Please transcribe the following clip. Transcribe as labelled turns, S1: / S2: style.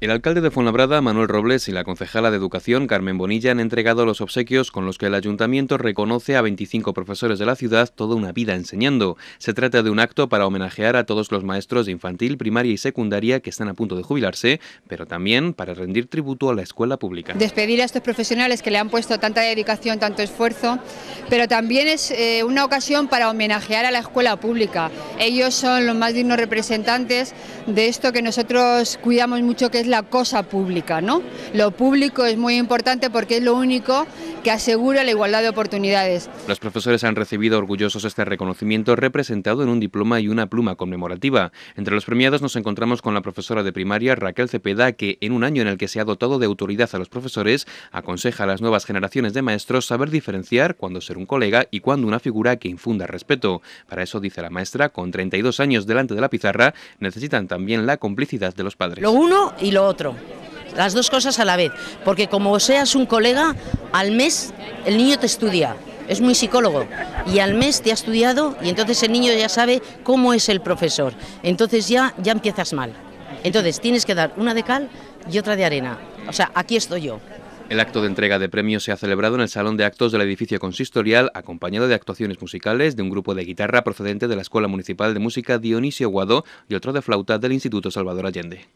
S1: El alcalde de Fuenlabrada, Manuel Robles, y la concejala de Educación, Carmen Bonilla, han entregado los obsequios con los que el ayuntamiento reconoce a 25 profesores de la ciudad toda una vida enseñando. Se trata de un acto para homenajear a todos los maestros de infantil, primaria y secundaria que están a punto de jubilarse, pero también para rendir tributo a la escuela pública.
S2: Despedir a estos profesionales que le han puesto tanta dedicación, tanto esfuerzo, pero también es eh, una ocasión para homenajear a la escuela pública. Ellos son los más dignos representantes de esto que nosotros cuidamos mucho, que es la cosa pública, ¿no? Lo público es muy importante porque es lo único que asegura la igualdad de oportunidades.
S1: Los profesores han recibido orgullosos este reconocimiento representado en un diploma y una pluma conmemorativa. Entre los premiados nos encontramos con la profesora de primaria Raquel Cepeda, que en un año en el que se ha dotado de autoridad a los profesores, aconseja a las nuevas generaciones de maestros saber diferenciar cuándo ser un colega y cuándo una figura que infunda respeto. Para eso, dice la maestra, con 32 años delante de la pizarra, necesitan también la complicidad de los padres. Lo
S3: uno y lo otro las dos cosas a la vez, porque como seas un colega, al mes el niño te estudia, es muy psicólogo y al mes te ha estudiado y entonces el niño ya sabe cómo es el profesor. Entonces ya, ya empiezas mal. Entonces tienes que dar una de cal y otra de arena. O sea, aquí estoy yo.
S1: El acto de entrega de premios se ha celebrado en el Salón de Actos del edificio consistorial, acompañado de actuaciones musicales de un grupo de guitarra procedente de la Escuela Municipal de Música Dionisio Guadó y otro de flauta del Instituto Salvador Allende.